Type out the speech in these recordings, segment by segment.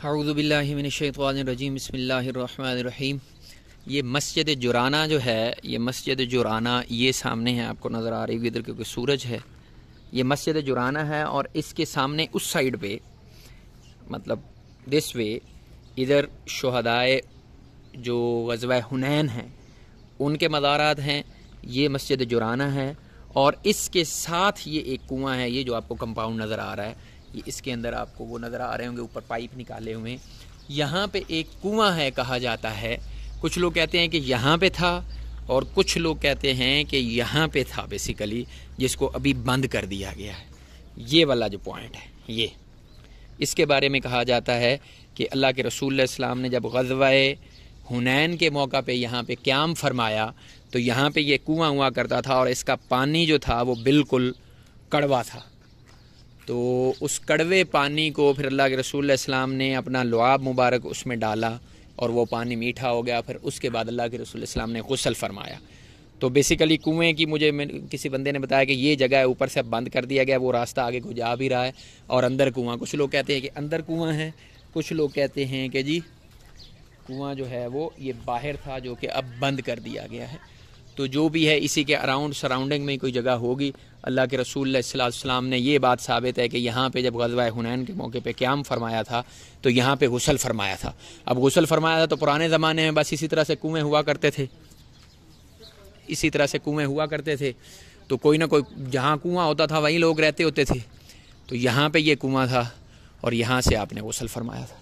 हाउज़बिल्लिमिनशैतरजीम बसमीम ये मस्जिद जुराना जो है ये मस्जिद जुराना ये सामने है आपको नज़र आ रही है इधर क्योंकि सूरज है ये मस्जिद जुराना है और इसके सामने उस साइड पे मतलब दिस वे इधर शहदाए जो गजवा हुनैन हैं उनके मदारात हैं ये मस्जिद जुराना है और इसके साथ ये एक कुआं है ये जो आपको कंपाउंड नज़र आ रहा है ये इसके अंदर आपको वो नज़र आ रहे होंगे ऊपर पाइप निकाले हुए हैं यहाँ पे एक कुआं है कहा जाता है कुछ लोग कहते हैं कि यहाँ पे था और कुछ लोग कहते हैं कि यहाँ पे था बेसिकली जिसको अभी बंद कर दिया गया है ये वाला जो पॉइंट है ये इसके बारे में कहा जाता है कि अल्लाह के रसूल इस्लाम ने जब गजवा हुनैन के मौका पे यहाँ पे क्याम फरमाया तो यहाँ पे ये कुआं हुआ करता था और इसका पानी जो था वो बिल्कुल कड़वा था तो उस कड़वे पानी को फिर अल्लाह के रसूल इस्लाम ने अपना लुआब मुबारक उसमें डाला और वो पानी मीठा हो गया फिर उसके बाद अल्लाह के रसूल इस्लाम ने गसल फरमाया तो बेसिकली कुएं की मुझे किसी बंदे ने बताया कि ये जगह है ऊपर से अब बंद कर दिया गया वो रास्ता आगे को जा भी रहा है और अंदर कुआं कुछ लोग कहते हैं कि अंदर कुआं है कुछ लोग कहते हैं कि जी कुआं जो है वो ये बाहर था जो कि अब बंद कर दिया गया है तो जो भी है इसी के अराउंड सराउंडिंग में कोई जगह होगी अल्लाह के रसूल सलाम ने यह बात साबित है कि यहाँ पे जब गजवा हुनैन के मौके पे क्याम फरमाया था तो यहाँ पे गसल फरमाया था अब गसल फरमाया था तो पुराने ज़माने में बस इसी तरह से कुएँ हुआ करते थे इसी तरह से कुएँ हुआ करते थे तो कोई ना कोई जहाँ कुआँ होता था वहीं लोग रहते होते थे तो यहाँ पर यह कुआँ था और यहाँ से आपने गसल फरमाया था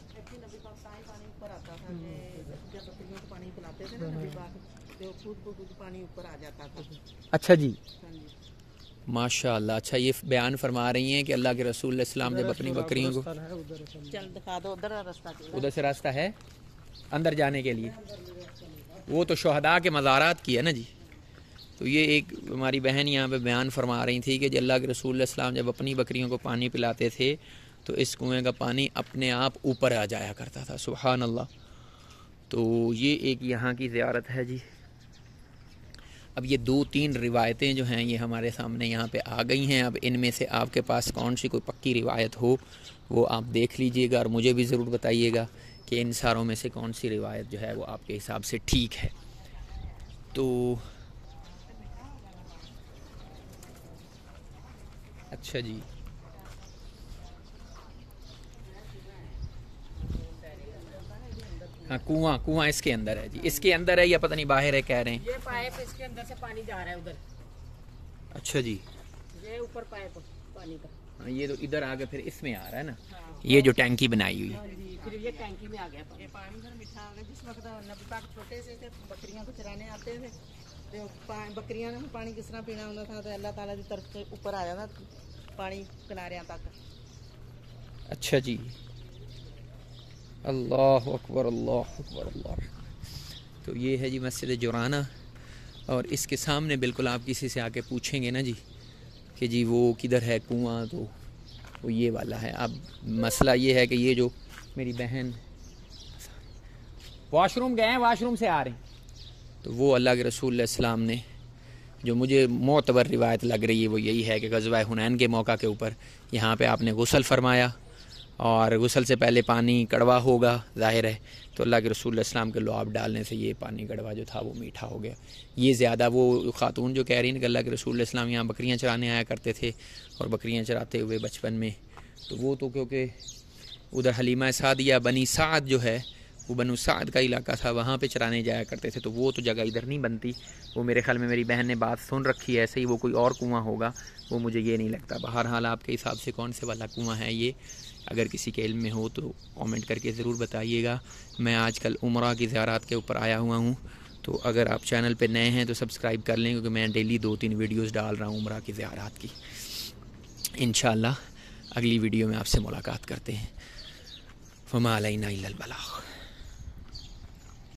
अच्छा जी माशा अच्छा ये बयान फरमा रही हैं कि अल्लाह के रसूल जब अपनी बकरियों को उधर से रास्ता है अंदर जाने के लिए वो तो शहदा के मज़ारात की है ना जी तो ये एक हमारी बहन यहाँ पे बयान फरमा रही थी कि अल्लाह के रसूल जब अपनी बकरियों को पानी पिलाते थे तो इस कुएँ का पानी अपने आप ऊपर आ जाया करता था सुबहान अल्लाह तो ये एक यहाँ की ज़्यारत है जी अब ये दो तीन रिवायतें जो हैं ये हमारे सामने यहाँ पे आ गई हैं अब इनमें से आपके पास कौन सी कोई पक्की रिवायत हो वो आप देख लीजिएगा और मुझे भी ज़रूर बताइएगा कि इन सारों में से कौन सी रिवायत जो है वो आपके हिसाब से ठीक है तो अच्छा जी हाँ कुआं कुआं इसके अंदर है जी इसके अंदर है या पता नहीं बाहर है कह रहे हैं ये पाइप इसके अंदर से पानी जा रहा है उधर अच्छा जी ये ऊपर पाइप पानी का हाँ ये तो इधर आ गया फिर इसमें आ रहा है ना हाँ। ये जो टैंकी बनाई हुई हाँ फिर ये टैंकी में आ गया ये पानी इधर मीठा आ गया जिस वक्त छोटे से थे बकरियां को चराने आते थे तो बकरियां ने पानी किस तरह पीना होता था तो अल्लाह ताला की तरफ से ऊपर आ जाता पानी तक अच्छा जी अल्लाह अकबर अल्लाह अकबर अल्लाह तो ये है जी मस्जिद जुराना और इसके सामने बिल्कुल आप किसी से आके पूछेंगे ना जी कि जी वो किधर है कुआं तो वो ये वाला है अब मसला ये है कि ये जो मेरी बहन वाशरूम गए हैं वाशरूम से आ रहे हैं तो वो अल्लाह के रसूल सलाम ने जो मुझे मोतबर रिवायत लग रही है वो यही है कि गजवा हुनैन के मौका के ऊपर यहाँ पे आपने गसल फरमाया और गसल से पहले पानी कड़वा होगा ज़ाहिर है तो अल्लाह के रसूल इस्लाम के लुआब डालने से ये पानी कड़वा जो था वो मीठा हो गया ये ज़्यादा वो ख़ातून जो कह रही हैं कि अल्लाह के रसूल इस्लाम यहाँ बकरियाँ चराने आया करते थे और बकरियाँ चराते हुए बचपन में तो वो तो क्योंकि उधर हलीमा साद या बनी साद जो है वो बनु साद का इलाका था वहाँ पे चराने जाया करते थे तो वो तो जगह इधर नहीं बनती वो मेरे ख्याल में मेरी बहन ने बात सुन रखी है ऐसे ही वो कोई और कुआं होगा वो मुझे ये नहीं लगता बहर हाल आपके हिसाब से कौन से वाला कुआं है ये अगर किसी के इल्म में हो तो कमेंट करके ज़रूर बताइएगा मैं आजकल उमरा की ज़्यारात के ऊपर आया हुआ हूँ तो अगर आप चैनल पर नए हैं तो सब्सक्राइब कर लें क्योंकि मैं डेली दो तीन वीडियोज़ डाल रहा हूँ उमरा की ज़्यारात की इन अगली वीडियो में आपसे मुलाकात करते हैं फमा अलैना बलाह